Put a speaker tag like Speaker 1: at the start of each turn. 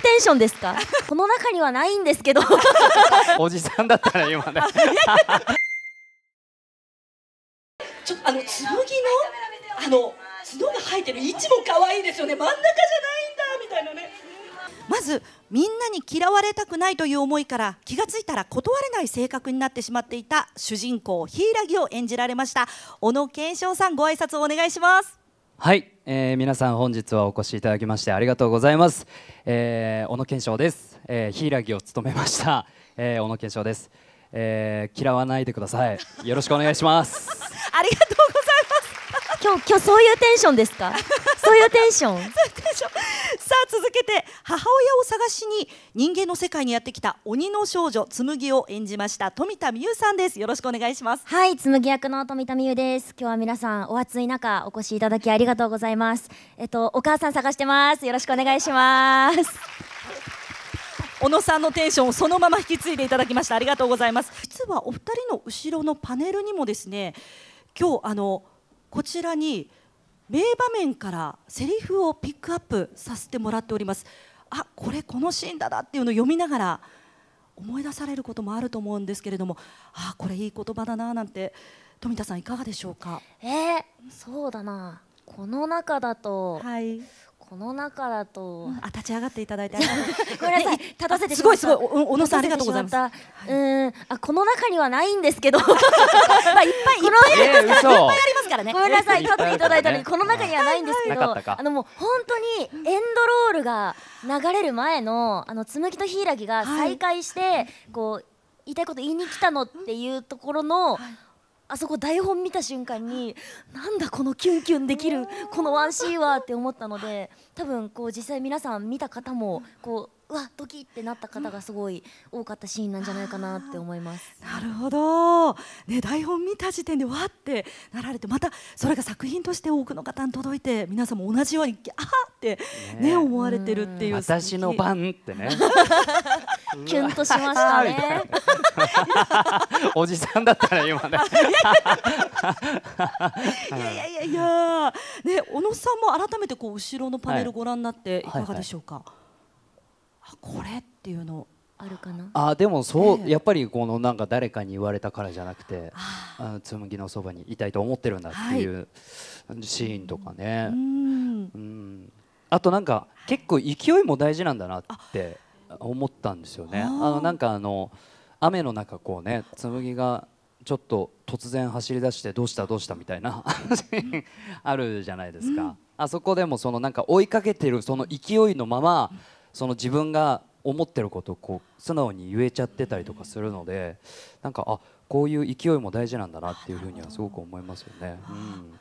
Speaker 1: テンションですか この中にはないんですけど
Speaker 2: おじさんだったら今ね
Speaker 1: ちょあの紬の
Speaker 3: あの角が生えてる位置も可愛いですよね真ん中じゃないんだみたいなねまずみんなに嫌われたくないという思いから気がついたら断れない性格になってしまっていた主人公柊を演じられました小野賢章さんご挨拶をお願いします
Speaker 2: はい、えー、皆さん本日はお越しいただきましてありがとうございます、えー、小野健章です、えー、ヒを務めました、えー、小野健章です、えー、嫌わないでくださいよろしくお願いします
Speaker 1: ありがとうご
Speaker 2: ざいます
Speaker 1: 今日今日そういうテンションですかそういうテンション そういうテンションさあ続けて
Speaker 3: 母親を探しに人間の世界にやってきた鬼の少女紬を演じました富
Speaker 1: 田美優さんですよろしくお願いしますはい紬役の富田美優です今日は皆さんお暑い中お越しいただきありがとうございますえっとお母さん探してますよろしくお願いします小野さんのテンションをそのまま引き継いでいただきましたありがとうございます
Speaker 3: 実はお二人の後ろのパネルにもですね今日あのこちらに名場面からセリフをピックアップさせてもらっておりますあこれこのシーンだなっていうのを読みながら思い出されることもあると思うんですけれどもあこれいい言葉だななんて富田さんいかがでしょうか
Speaker 1: えー、そうだなこの中だと、はい、この中だと、うん、あ立ち上がっていただいて ごめんなさい立たせてすごいすごい小野さんありがとうございます、うんあこの中にはないんですけど まあいっぱいいっぱいあいっぱいありますからねごめんなさい立っていただいたのにこの中にはないんですけど、あのもう本当にエンドロールが流れる前のあの紬と柊が再会して、はい、こう言いたいこと言いに来たのっていうところの、はいあそこ台本見た瞬間になんだこのキュンキュンできるこのワンシーンはって思ったので多分こう実際皆さん見た方もこううわドってなった方がすごい多かったシーンなんじゃないかなって思います。な
Speaker 3: るほど、ね、台本見た時点でわってなられてまたそれが作品として多くの方に届いて皆さんも同じようにあってね、ね、思われてるっていう私
Speaker 2: の番ってねキュンとしましたね おじさんだったら今ね いやいやい
Speaker 3: やいやね小野さんも改めてこう後ろのパネルご覧になっていかがでしょうか、はいはいあこ
Speaker 2: れっていうのあるかなあでもそう、えー、やっぱりこのなんか誰かに言われたからじゃなくてあの紬のそばにいたいと思ってるんだっていうシーンとかね、はい、うんあとなんか結構勢いも大事なんだなって思ったんですよねあのなんかあの雨の中こうね紬がちょっと突然走り出してどうしたどうしたみたいな あるじゃないですか、うん、あそこでもそのなんか追いかけてるその勢いのまま、うんその自分が思ってることをこう素直に言えちゃってたりとかするのでなんかあこういう勢いも大事なんだなっていうふうにはすごく思いますよね。うん